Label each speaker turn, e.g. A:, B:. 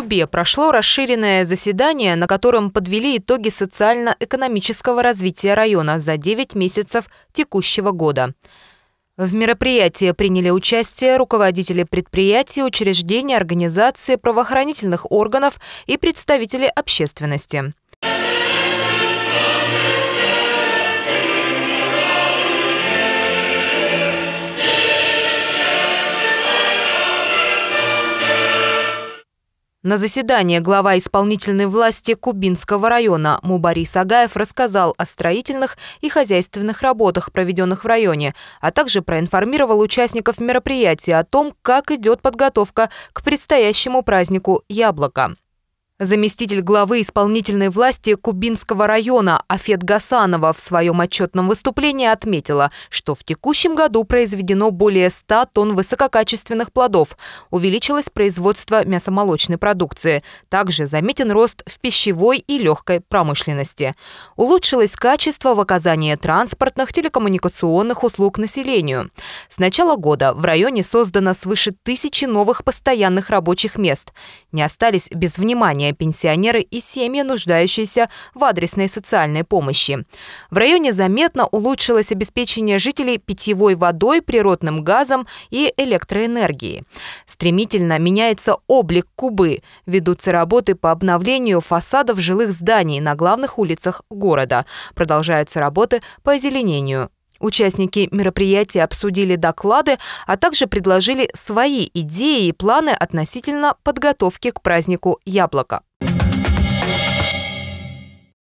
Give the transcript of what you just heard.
A: Кубе прошло расширенное заседание, на котором подвели итоги социально-экономического развития района за 9 месяцев текущего года. В мероприятии приняли участие руководители предприятий, учреждений, организаций, правоохранительных органов и представители общественности. На заседании глава исполнительной власти Кубинского района Мубарис Агаев рассказал о строительных и хозяйственных работах, проведенных в районе, а также проинформировал участников мероприятия о том, как идет подготовка к предстоящему празднику «Яблоко». Заместитель главы исполнительной власти Кубинского района Афет Гасанова в своем отчетном выступлении отметила, что в текущем году произведено более 100 тонн высококачественных плодов, увеличилось производство мясомолочной продукции. Также заметен рост в пищевой и легкой промышленности. Улучшилось качество в оказании транспортных телекоммуникационных услуг населению. С начала года в районе создано свыше тысячи новых постоянных рабочих мест. Не остались без внимания населения, пенсионеры и семьи, нуждающиеся в адресной социальной помощи. В районе заметно улучшилось обеспечение жителей питьевой водой, природным газом и электроэнергией. Стремительно меняется облик Кубы. Ведутся работы по обновлению фасадов жилых зданий на главных улицах города. Продолжаются работы по озеленению Участники мероприятия обсудили доклады, а также предложили свои идеи и планы относительно подготовки к празднику яблока.